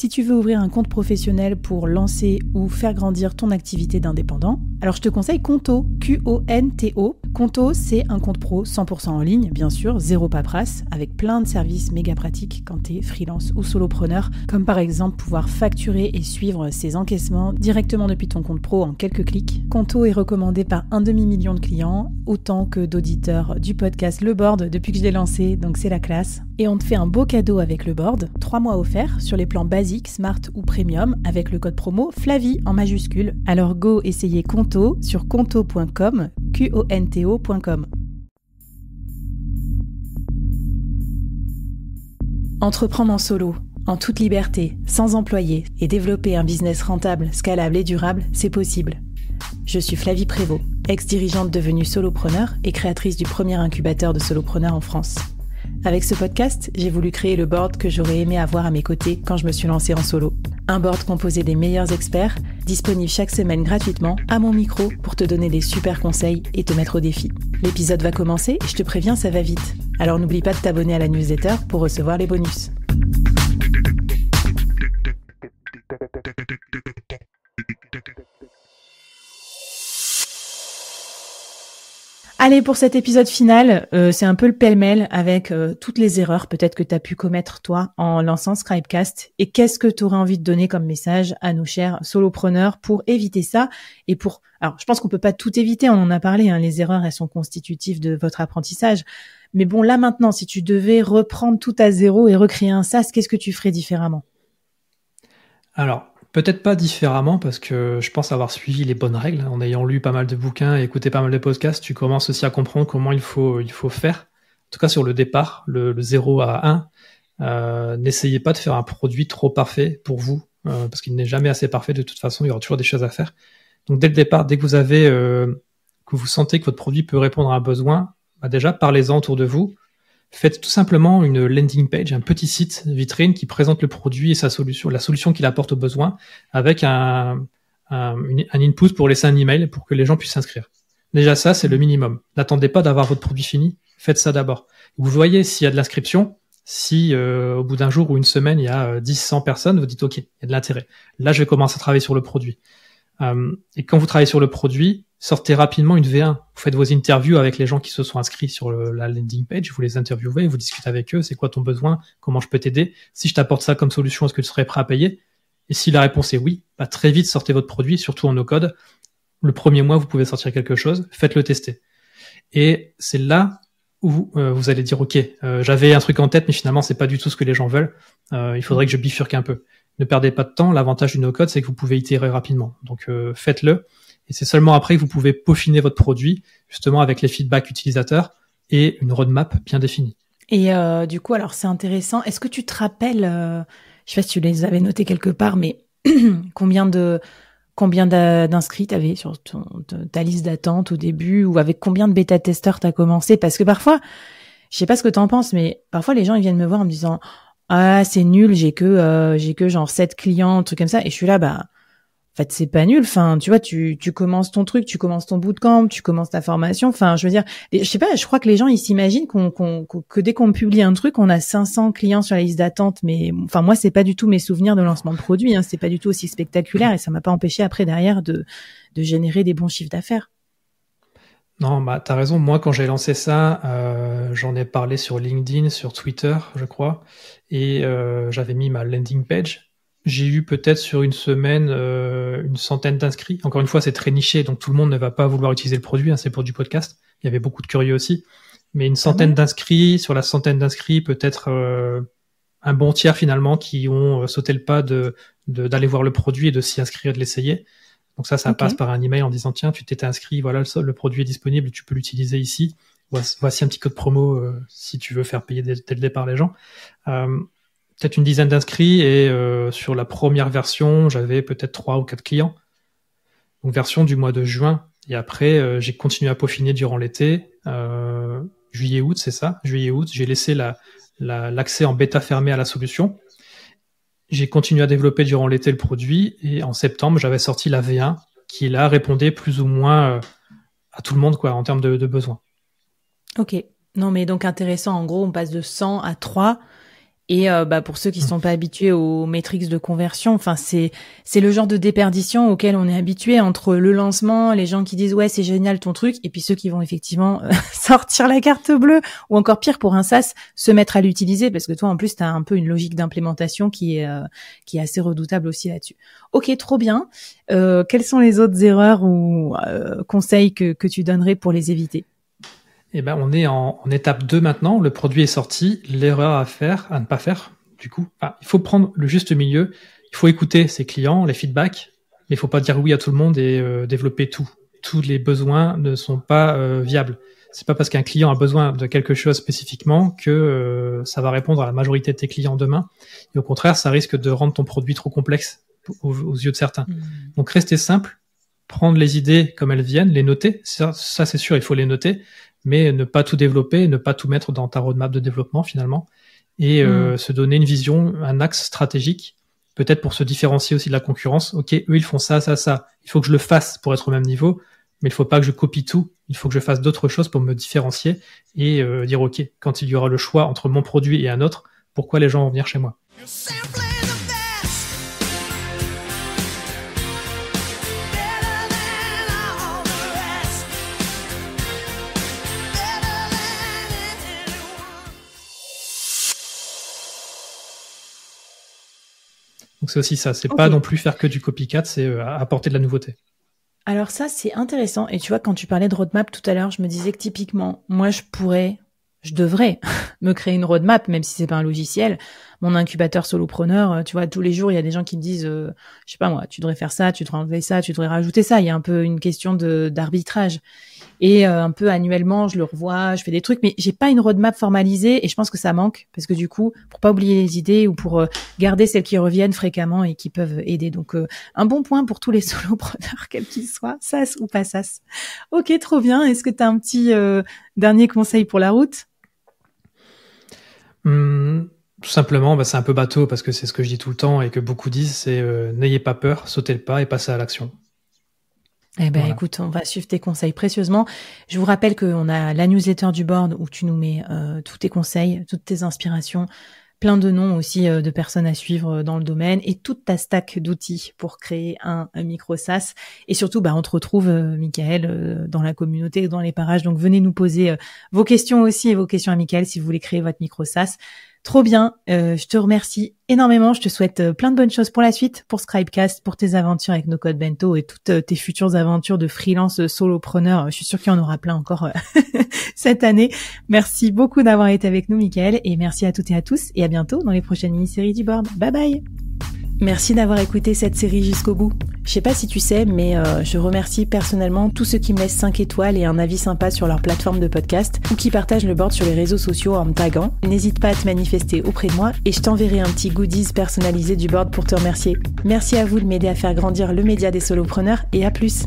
Si tu veux ouvrir un compte professionnel pour lancer ou faire grandir ton activité d'indépendant, alors je te conseille Conto, Q-O-N-T-O. Conto, c'est un compte pro 100% en ligne, bien sûr, zéro paperasse, avec plein de services méga pratiques quand tu es freelance ou solopreneur, comme par exemple pouvoir facturer et suivre ses encaissements directement depuis ton compte pro en quelques clics. Conto est recommandé par un demi-million de clients, autant que d'auditeurs du podcast Le Board depuis que je l'ai lancé, donc c'est la classe. Et on te fait un beau cadeau avec Le Board, trois mois offerts sur les plans basiques smart ou premium avec le code promo Flavie en majuscule. Alors go essayer Conto sur conto.com, q o n t Entreprendre en solo, en toute liberté, sans employé et développer un business rentable, scalable et durable, c'est possible. Je suis Flavie Prévost, ex-dirigeante devenue solopreneur et créatrice du premier incubateur de solopreneurs en France. Avec ce podcast, j'ai voulu créer le board que j'aurais aimé avoir à mes côtés quand je me suis lancée en solo. Un board composé des meilleurs experts, disponible chaque semaine gratuitement à mon micro pour te donner des super conseils et te mettre au défi. L'épisode va commencer je te préviens, ça va vite. Alors n'oublie pas de t'abonner à la newsletter pour recevoir les bonus. Allez, pour cet épisode final, euh, c'est un peu le pêle-mêle avec euh, toutes les erreurs peut-être que tu as pu commettre toi en lançant Scribecast. Et qu'est-ce que tu aurais envie de donner comme message à nos chers solopreneurs pour éviter ça et pour... Alors, je pense qu'on peut pas tout éviter, on en a parlé, hein, les erreurs, elles sont constitutives de votre apprentissage. Mais bon, là maintenant, si tu devais reprendre tout à zéro et recréer un SaaS, qu'est-ce que tu ferais différemment Alors, Peut-être pas différemment, parce que je pense avoir suivi les bonnes règles. En ayant lu pas mal de bouquins et écouté pas mal de podcasts, tu commences aussi à comprendre comment il faut, il faut faire. En tout cas, sur le départ, le, 0 à 1, euh, n'essayez pas de faire un produit trop parfait pour vous, euh, parce qu'il n'est jamais assez parfait de toute façon, il y aura toujours des choses à faire. Donc dès le départ, dès que vous avez, euh, que vous sentez que votre produit peut répondre à un besoin, bah, déjà parlez-en autour de vous, faites tout simplement une landing page, un petit site vitrine qui présente le produit et sa solution, la solution qu'il apporte aux besoins, avec un, un, un, input pour laisser un email pour que les gens puissent s'inscrire. Déjà ça, c'est le minimum. N'attendez pas d'avoir votre produit fini, faites ça d'abord. Vous voyez s'il y a de l'inscription, si euh, au bout d'un jour ou une semaine, il y a 10, euh, 100 personnes, vous dites OK, il y a de l'intérêt. Là, je vais commencer à travailler sur le produit. Euh, et quand vous travaillez sur le produit, sortez rapidement une V1. Vous faites vos interviews avec les gens qui se sont inscrits sur la landing page, vous les interviewez, vous discutez avec eux, c'est quoi ton besoin, comment je peux t'aider. Si je t'apporte ça comme solution, est-ce que tu serais prêt à payer Et si la réponse est oui, bah, très vite sortez votre produit, surtout en no-code. Le premier mois, vous pouvez sortir quelque chose, faites-le tester. Et c'est là où vous euh, allez dire, OK, euh, j'avais un truc en tête, mais finalement, c'est pas du tout ce que les gens veulent. Euh, il faudrait que je bifurque un peu. Ne perdez pas de temps. L'avantage du no-code, c'est que vous pouvez itérer rapidement. Donc, faites-le. Et c'est seulement après que vous pouvez peaufiner votre produit, justement avec les feedbacks utilisateurs et une roadmap bien définie. Et euh, du coup, alors c'est intéressant. Est-ce que tu te rappelles, euh, je sais pas si tu les avais notés quelque part, mais combien de combien d'inscrits tu avais sur ton, ta liste d'attente au début ou avec combien de bêta-testeurs tu as commencé Parce que parfois, je sais pas ce que tu en penses, mais parfois les gens ils viennent me voir en me disant ah c'est nul, j'ai que euh, j'ai que genre sept clients, truc comme ça, et je suis là bah fait, c'est pas nul. Enfin, tu vois, tu, tu commences ton truc, tu commences ton bootcamp, tu commences ta formation. Enfin, je veux dire, je sais pas, je crois que les gens, ils s'imaginent qu'on, que dès qu'on publie un truc, on a 500 clients sur la liste d'attente. Mais enfin, moi, c'est pas du tout mes souvenirs de lancement de produit. Ce hein. C'est pas du tout aussi spectaculaire et ça m'a pas empêché après derrière de, générer des bons chiffres d'affaires. Non, bah, t'as raison. Moi, quand j'ai lancé ça, euh, j'en ai parlé sur LinkedIn, sur Twitter, je crois. Et euh, j'avais mis ma landing page j'ai eu peut-être sur une semaine euh, une centaine d'inscrits. Encore une fois, c'est très niché, donc tout le monde ne va pas vouloir utiliser le produit. Hein, c'est pour du podcast. Il y avait beaucoup de curieux aussi, mais une centaine ah d'inscrits. Sur la centaine d'inscrits, peut-être euh, un bon tiers finalement qui ont euh, sauté le pas de d'aller voir le produit et de s'y inscrire, et de l'essayer. Donc ça, ça passe par un email en disant tiens, tu t'étais inscrit, voilà le, produit est disponible, tu peux l'utiliser ici. Voici, un petit code promo si tu veux faire payer dès, le départ les gens peut-être une dizaine d'inscrits et euh, sur la première version, j'avais peut-être trois ou quatre clients. Donc version du mois de juin. Et après, euh, j'ai continué à peaufiner durant l'été. Euh, juillet-août, c'est ça. Juillet-août, j'ai laissé l'accès la, l'accès en bêta fermé à la solution. J'ai continué à développer durant l'été le produit et en septembre, j'avais sorti la V1 qui là répondait plus ou moins à tout le monde quoi en termes de, de besoins. Ok. Non mais donc intéressant. En gros, on passe de 100 à 3 et euh, bah, pour ceux qui ne sont pas habitués aux métriques de conversion, enfin c'est c'est le genre de déperdition auquel on est habitué entre le lancement, les gens qui disent ouais c'est génial ton truc, et puis ceux qui vont effectivement euh, sortir la carte bleue ou encore pire pour un sas, se mettre à l'utiliser parce que toi en plus tu as un peu une logique d'implémentation qui est euh, qui est assez redoutable aussi là-dessus. Ok trop bien. quelles sont les autres erreurs ou conseils que que tu donnerais pour les éviter eh ben, on est en, étape 2 maintenant. Le produit est sorti. L'erreur à faire, à ne pas faire, du coup, il faut prendre le juste milieu. Il faut écouter ses clients, les feedbacks, mais il faut pas dire oui à tout le monde et euh, développer tout. Tous les besoins ne sont pas euh, viables. C'est pas parce qu'un client a besoin de quelque chose spécifiquement que euh, ça va répondre à la majorité de tes clients demain. Et au contraire, ça risque de rendre ton produit trop complexe aux, yeux de certains. Mmh. Donc, rester simple, prendre les idées comme elles viennent, les noter. Ça, c'est sûr, il faut les noter, mais ne pas tout développer, ne pas tout mettre dans ta roadmap de développement finalement, et euh, mm. se donner une vision, un axe stratégique, peut-être pour se différencier aussi de la concurrence. Ok, eux ils font ça, ça, ça. Il faut que je le fasse pour être au même niveau, mais il faut pas que je copie tout. Il faut que je fasse d'autres choses pour me différencier et euh, dire ok, quand il y aura le choix entre mon produit et un autre, pourquoi les gens vont venir chez moi. c'est aussi ça, c'est pas non plus faire que du copycat, c'est euh, apporter de la nouveauté. Alors ça, c'est intéressant. Et tu vois, quand tu parlais de roadmap tout à l'heure, je me disais que typiquement, moi, je pourrais, je devrais me créer une roadmap, même si c'est pas un logiciel. Mon incubateur solopreneur, euh, tu vois, tous les jours, il y a des gens qui me disent, euh, je sais pas moi, tu devrais faire ça, tu devrais enlever ça, tu devrais rajouter ça. Il y a un peu une question d'arbitrage. Et euh, un peu annuellement, je le revois, je fais des trucs, mais j'ai pas une roadmap formalisée et je pense que ça manque parce que du coup, pour pas oublier les idées ou pour euh, garder celles qui reviennent fréquemment et qui peuvent aider. Donc, euh, un bon point pour tous les solopreneurs, quels qu'ils soient, sas ou pas sas. Ok, trop bien. Est-ce que tu as un petit dernier conseil pour la route mmh, Tout simplement, bah, c'est un peu bateau parce que c'est ce que je dis tout le temps et que beaucoup disent, c'est n'ayez pas peur, sautez le pas et passez à l'action. Eh ben, écoute, on va suivre tes conseils précieusement. Je vous rappelle qu'on a la newsletter du board où tu nous mets euh, tous tes conseils, toutes tes inspirations, plein de noms aussi euh, de personnes à suivre euh, dans le domaine et toute ta stack d'outils pour créer un, micro SaaS. Et surtout, bah, on te retrouve, euh, Michael, dans la communauté, dans les parages. Donc, venez nous poser vos questions aussi et vos questions à Michael si vous voulez créer votre micro SaaS. Trop bien. Euh, je te remercie énormément. Je te souhaite euh, plein de bonnes choses pour la suite, pour Scribecast, pour tes aventures avec nos codes bento et toutes euh, tes futures aventures de freelance solopreneur. Je suis sûre qu'il y en aura plein encore cette année. Merci beaucoup d'avoir été avec nous, Mickaël. Et merci à toutes et à tous. Et à bientôt dans les prochaines mini-séries du board. Bye bye. Merci d'avoir écouté cette série jusqu'au bout. Je sais pas si tu sais, mais euh, je remercie personnellement tous ceux qui me laissent 5 étoiles et un avis sympa sur leur plateforme de podcast ou qui partagent le board sur les réseaux sociaux en me taguant. N'hésite pas à te manifester auprès de moi et je t'enverrai un petit goodies personnalisé du board pour te remercier. Merci à vous de m'aider à faire grandir le média des solopreneurs et à plus.